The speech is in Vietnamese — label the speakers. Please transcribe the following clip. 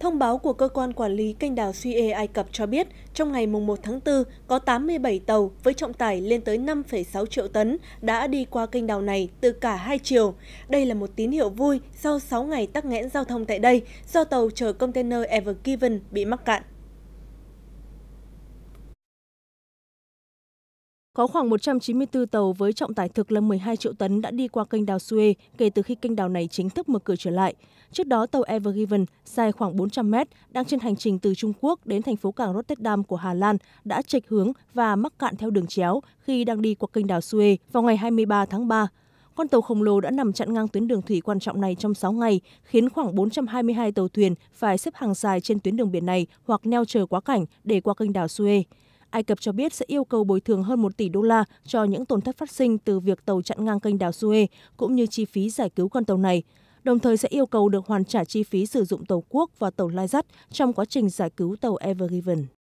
Speaker 1: Thông báo của cơ quan quản lý kênh đảo Suez Ai Cập cho biết, trong ngày 1 tháng 4, có 87 tàu với trọng tải lên tới 5,6 triệu tấn đã đi qua kênh đảo này từ cả hai chiều. Đây là một tín hiệu vui sau 6 ngày tắc nghẽn giao thông tại đây do tàu chở container Ever Given bị mắc cạn.
Speaker 2: Có khoảng 194 tàu với trọng tải thực là 12 triệu tấn đã đi qua kênh đào Suez kể từ khi kênh đào này chính thức mở cửa trở lại. Trước đó, tàu Ever Given dài khoảng 400 mét đang trên hành trình từ Trung Quốc đến thành phố cảng Rotterdam của Hà Lan đã chệch hướng và mắc cạn theo đường chéo khi đang đi qua kênh đào Suez vào ngày 23 tháng 3. Con tàu khổng lồ đã nằm chặn ngang tuyến đường thủy quan trọng này trong 6 ngày, khiến khoảng 422 tàu thuyền phải xếp hàng dài trên tuyến đường biển này hoặc neo chờ quá cảnh để qua kênh đảo Suez. Ai Cập cho biết sẽ yêu cầu bồi thường hơn 1 tỷ đô la cho những tổn thất phát sinh từ việc tàu chặn ngang kênh đảo Suez, cũng như chi phí giải cứu con tàu này. Đồng thời sẽ yêu cầu được hoàn trả chi phí sử dụng tàu quốc và tàu lai dắt trong quá trình giải cứu tàu Ever Given.